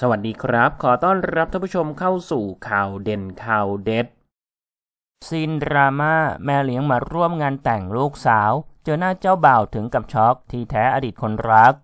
สวัสดีครับ ขอต้อนรับท่านผู้ชมเข้าสู่ข่าวเด่นข่าวเด็ด ซีนดราม่าแม่เลี้ยงมาร่วมงานแต่งลูกสาว เจอหน้าเจ้าบ่าวถึงกับช็อกที่แท้อดีตคนรัก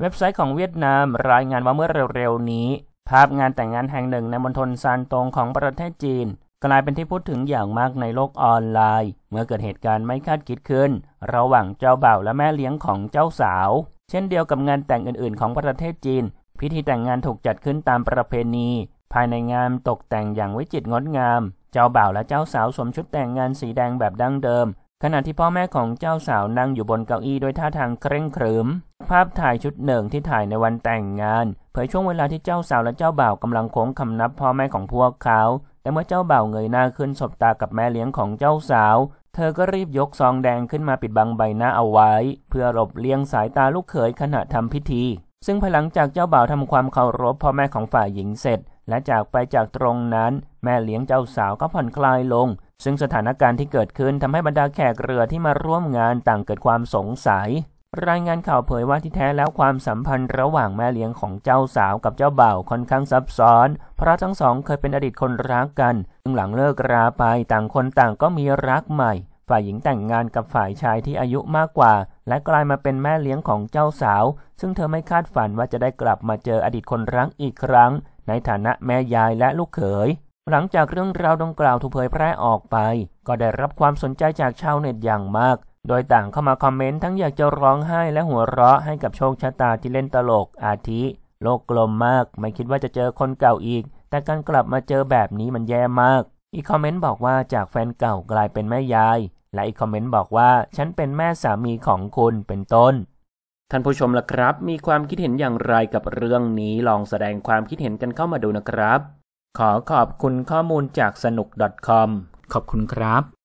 เว็บไซต์ของเวียดนามรายงานว่าเมื่อเร็วๆ นี้ ภาพงานแต่งงานแห่งหนึ่งในมณฑลซานตงของประเทศจีน กลายเป็นที่พูดถึงอย่างมากในโลกออนไลน์ เมื่อเกิดเหตุการณ์ไม่คาดคิดขึ้น ระหว่างเจ้าบ่าวและแม่เลี้ยงของเจ้าสาว เช่นเดียวกับงานแต่งอื่น ๆ ของประเทศจีนพิธีแต่งงานถูกจัดขึ้นตามประเพณี ภายในงานตกแต่งอย่างวิจิตรงดงาม เจ้าบ่าวและเจ้าสาวสวมชุดแต่งงานสีแดงแบบดั้งเดิม ขณะที่พ่อแม่ของเจ้าสาวนั่งอยู่บนเก้าอี้ด้วยท่าทางเคร่งครึมภาพถ่ายชุดหนึ่งที่ถ่ายในวันแต่งงาน เผยช่วงเวลาที่เจ้าสาวและเจ้าบ่าวกำลังโค้งคำนับพ่อแม่ของพวกเขาแต่เมื่อเจ้าบ่าวเงยหน้าขึ้นสบตากับแม่เลี้ยงของเจ้าสาวเธอก็รีบยกซองแดงขึ้นมาปิดบังใบหน้าเอาไว้ เพื่อหลบเลี่ยงสายตาลูกเขยขณะทำพิธีซึ่งภายหลังจากเจ้าบ่าวทำความเคารพพ่อแม่ของฝ่ายหญิงเสร็จและจากไปจากตรงนั้นแม่เลี้ยงเจ้าสาวก็ผ่อนคลายลงซึ่งสถานการณ์ที่เกิดขึ้นทำให้บรรดาแขกเรือที่มาร่วมงานต่างเกิดความสงสัยรายงานข่าวเผยว่าที่แท้แล้วความสัมพันธ์ระหว่างแม่เลี้ยงของเจ้าสาวกับเจ้าบ่าวค่อนข้างซับซ้อนเพราะทั้งสองเคยเป็นอดีตคนรักกันซึ่งหลังเลิกราไปต่างคนต่างก็มีรักใหม่ฝ่ายหญิงแต่งงานกับฝ่ายชายที่อายุมากกว่าและกลายมาเป็นแม่เลี้ยงของเจ้าสาว ซึ่งเธอไม่คาดฝันว่าจะได้กลับมาเจออดีตคนรักอีกครั้ง ในฐานะแม่ยายและลูกเขยหลังจากเรื่องราวดังกล่าวถูกเผยแพร่ออกไป ก็ได้รับความสนใจจากชาวเน็ตอย่างมาก โดยต่างเข้ามาคอมเมนต์ทั้งอยากจะร้องไห้และหัวเราะให้กับโชคชะตาที่เล่นตลกอาทิ โลกกลมมาก ไม่คิดว่าจะเจอคนเก่าอีก แต่การกลับมาเจอแบบนี้มันแย่มาก อีกคอมเมนต์บอกว่าจากแฟนเก่ากลายเป็นแม่ยายและอีกคอมเมนต์ บอกว่า ฉันเป็นแม่สามีของคุณเป็นต้น ท่านผู้ชมล่ะครับ มีความคิดเห็นอย่างไรกับเรื่องนี้ลองแสดงความคิดเห็นกันเข้ามาดูนะครับขอขอบคุณข้อมูลจากสนุก .com ขอบคุณครับ